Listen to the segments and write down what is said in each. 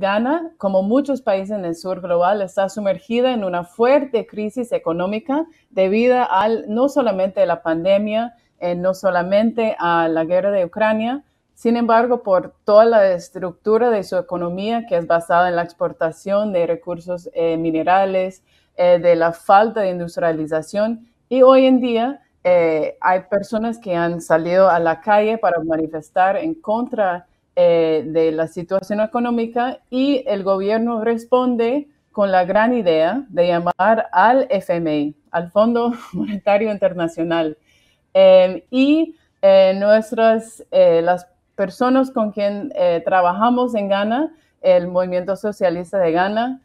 Ghana, como muchos países en el sur global, está sumergida en una fuerte crisis económica debido al, no solamente a la pandemia, eh, no solamente a la guerra de Ucrania, sin embargo, por toda la estructura de su economía que es basada en la exportación de recursos eh, minerales, eh, de la falta de industrialización y hoy en día hay personas que han salido a la calle para manifestar en contra eh, de la situación económica y el gobierno responde con la gran idea de llamar al FMI, al Fondo Monetario Internacional. Em, y eh, nuestras, eh, las personas con quien trabajamos en Ghana, el movimiento socialista de Ghana,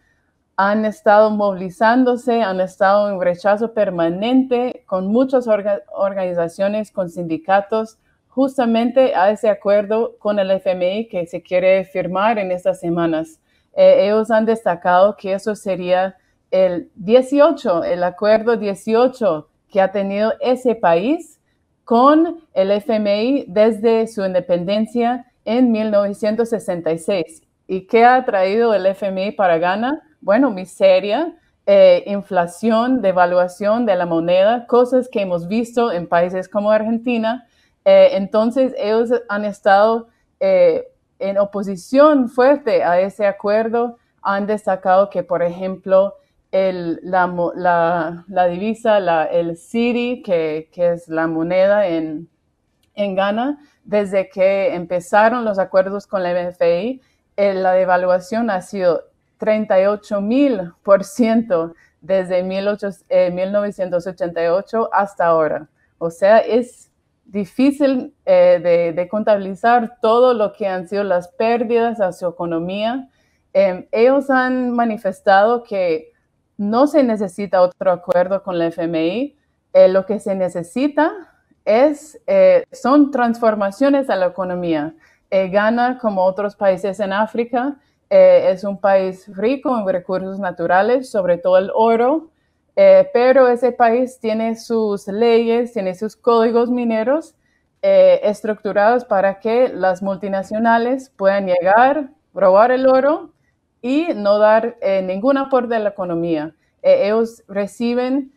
han estado movilizándose, han estado en rechazo permanente con muchas organizaciones, con sindicatos justamente a ese acuerdo con el FMI que se quiere firmar en estas semanas. Eh, ellos han destacado que eso sería el 18, el acuerdo 18 que ha tenido ese país con el FMI desde su independencia en 1966. ¿Y qué ha traído el FMI para Ghana? Bueno, miseria, eh, inflación, devaluación de la moneda, cosas que hemos visto en países como Argentina eh, entonces, ellos han estado eh, en oposición fuerte a ese acuerdo. Han destacado que, por ejemplo, el, la, la, divisa, la, el cedi, que, es la moneda en, Ghana, desde que empezaron los acuerdos con la MFI, eh, la devaluación ha sido 38 mil por ciento desde 18, 1988 hasta ahora. O sea, es difícil eh, de, contabilizar todo lo que han sido las pérdidas a su economía. Em, ellos han manifestado que no se necesita otro acuerdo con la FMI. Eh, lo que se necesita es, eh, son transformaciones a la economía. Ghana, como otros países en África, es un país rico en recursos naturales, sobre todo el oro, eh, pero ese país tiene sus leyes, tiene sus códigos mineros eh, estructurados para que las multinacionales puedan llegar, robar el oro y no dar eh, ningún aporte a la economía. ellos reciben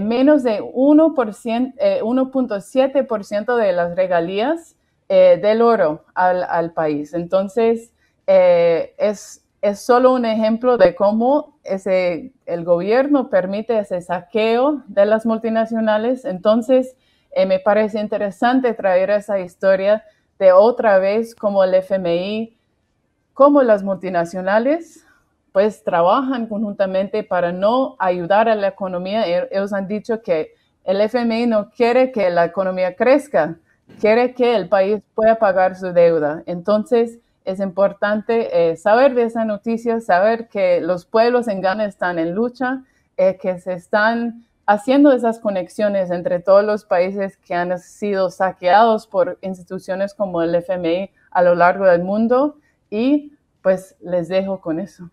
menos de 1.7% de las regalías del oro al, país. Entonces, es, es solo un ejemplo de cómo el gobierno permite ese saqueo de las multinacionales. Entonces, eh, me parece interesante traer esa historia de otra vez como el FMI, como las multinacionales, pues trabajan conjuntamente para no ayudar a la economía. E, ellos han dicho que el FMI no quiere que la economía crezca, quiere que el país pueda pagar su deuda. Entonces, es importante eh, saber de esa noticia, saber que los pueblos en Ghana están en lucha, eh, que se están haciendo esas conexiones entre todos los países que han sido saqueados por instituciones como el FMI a lo largo del mundo y pues les dejo con eso.